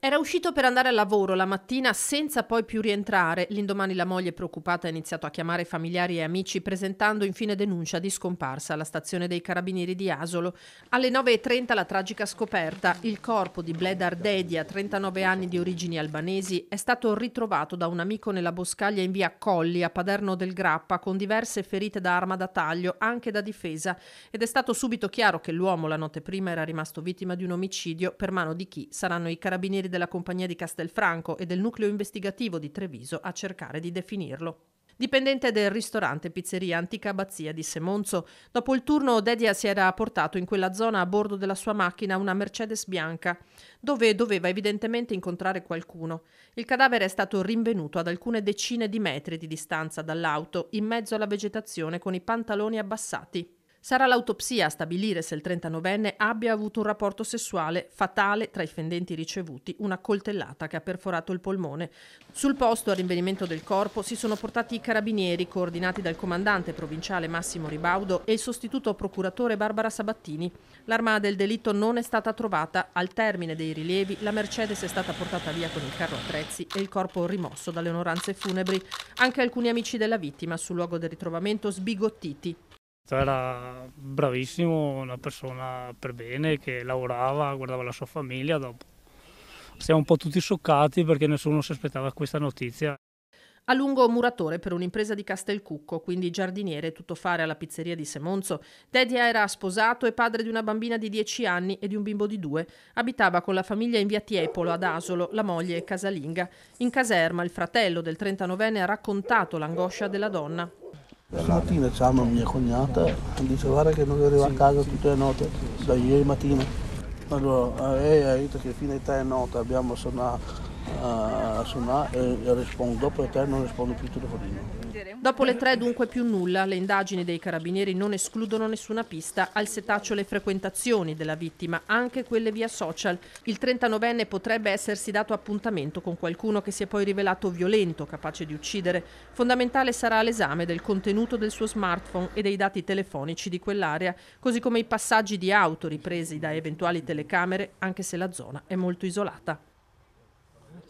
Era uscito per andare al lavoro la mattina senza poi più rientrare. L'indomani la moglie preoccupata ha iniziato a chiamare familiari e amici presentando infine denuncia di scomparsa alla stazione dei carabinieri di Asolo. Alle 9.30 la tragica scoperta. Il corpo di Bled Ardedia, 39 anni di origini albanesi, è stato ritrovato da un amico nella boscaglia in via Colli a Paderno del Grappa con diverse ferite da arma da taglio, anche da difesa. Ed è stato subito chiaro che l'uomo la notte prima era rimasto vittima di un omicidio per mano di chi saranno i carabinieri membri della compagnia di Castelfranco e del nucleo investigativo di Treviso a cercare di definirlo dipendente del ristorante Pizzeria Antica Abbazia di Semonzo. Dopo il turno Dedia si era portato in quella zona a bordo della sua macchina una Mercedes bianca, dove doveva evidentemente incontrare qualcuno. Il cadavere è stato rinvenuto ad alcune decine di metri di distanza dall'auto, in mezzo alla vegetazione con i pantaloni abbassati. Sarà l'autopsia a stabilire se il 39enne abbia avuto un rapporto sessuale fatale tra i fendenti ricevuti, una coltellata che ha perforato il polmone. Sul posto, al rinvenimento del corpo, si sono portati i carabinieri coordinati dal comandante provinciale Massimo Ribaudo e il sostituto procuratore Barbara Sabattini. L'arma del delitto non è stata trovata. Al termine dei rilievi, la Mercedes è stata portata via con il carro a prezzi e il corpo rimosso dalle onoranze funebri. Anche alcuni amici della vittima sul luogo del ritrovamento sbigottiti cioè era bravissimo, una persona per bene che lavorava, guardava la sua famiglia. Dopo siamo un po' tutti scioccati perché nessuno si aspettava questa notizia. A lungo muratore per un'impresa di Castelcucco, quindi giardiniere tutto fare alla pizzeria di Semonzo, Dedia era sposato e padre di una bambina di 10 anni e di un bimbo di 2. Abitava con la famiglia in via Tiepolo ad Asolo, la moglie è casalinga. In caserma il fratello del 39enne ha raccontato l'angoscia della donna. Stamattina chiama mia cognata dice guarda che non arriva a casa tutte le note, da ieri mattina. Allora, lei eh, ha detto che fino a tre notte abbiamo suonato se no eh, rispondo, dopo le non rispondo più al telefonino. Dopo le tre dunque più nulla, le indagini dei carabinieri non escludono nessuna pista al setaccio le frequentazioni della vittima, anche quelle via social. Il 39enne potrebbe essersi dato appuntamento con qualcuno che si è poi rivelato violento, capace di uccidere. Fondamentale sarà l'esame del contenuto del suo smartphone e dei dati telefonici di quell'area, così come i passaggi di auto ripresi da eventuali telecamere, anche se la zona è molto isolata.